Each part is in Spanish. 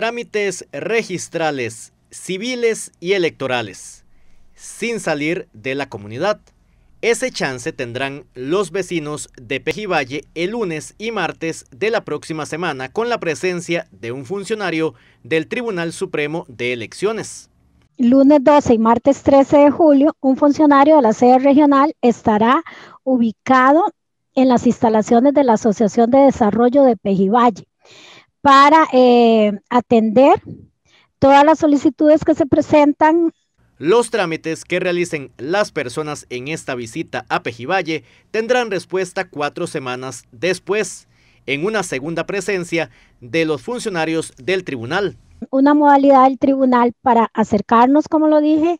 trámites registrales, civiles y electorales, sin salir de la comunidad. Ese chance tendrán los vecinos de Pejivalle el lunes y martes de la próxima semana con la presencia de un funcionario del Tribunal Supremo de Elecciones. Lunes 12 y martes 13 de julio, un funcionario de la sede regional estará ubicado en las instalaciones de la Asociación de Desarrollo de Pejivalle para eh, atender todas las solicitudes que se presentan. Los trámites que realicen las personas en esta visita a Pejivalle tendrán respuesta cuatro semanas después, en una segunda presencia de los funcionarios del tribunal. Una modalidad del tribunal para acercarnos, como lo dije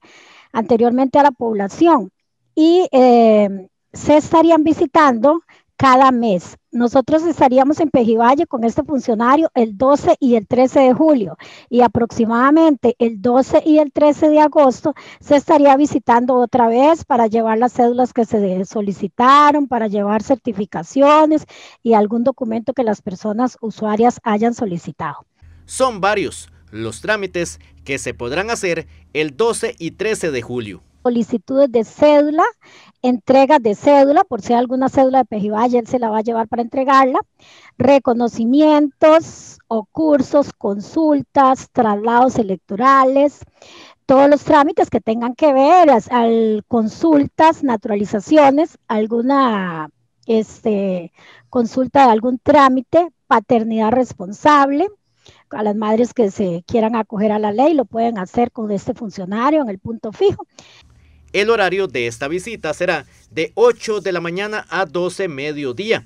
anteriormente, a la población. Y eh, se estarían visitando cada mes. Nosotros estaríamos en Pejivalle con este funcionario el 12 y el 13 de julio y aproximadamente el 12 y el 13 de agosto se estaría visitando otra vez para llevar las cédulas que se solicitaron, para llevar certificaciones y algún documento que las personas usuarias hayan solicitado. Son varios los trámites que se podrán hacer el 12 y 13 de julio solicitudes de cédula, entregas de cédula, por si hay alguna cédula de pejibaye él se la va a llevar para entregarla, reconocimientos o cursos, consultas, traslados electorales, todos los trámites que tengan que ver, al, consultas, naturalizaciones, alguna este, consulta de algún trámite, paternidad responsable, a las madres que se quieran acoger a la ley, lo pueden hacer con este funcionario en el punto fijo. El horario de esta visita será de 8 de la mañana a 12 mediodía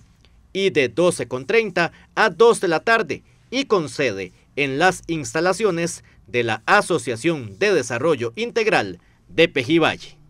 y de 12.30 a 2 de la tarde y con sede en las instalaciones de la Asociación de Desarrollo Integral de Pejivalle.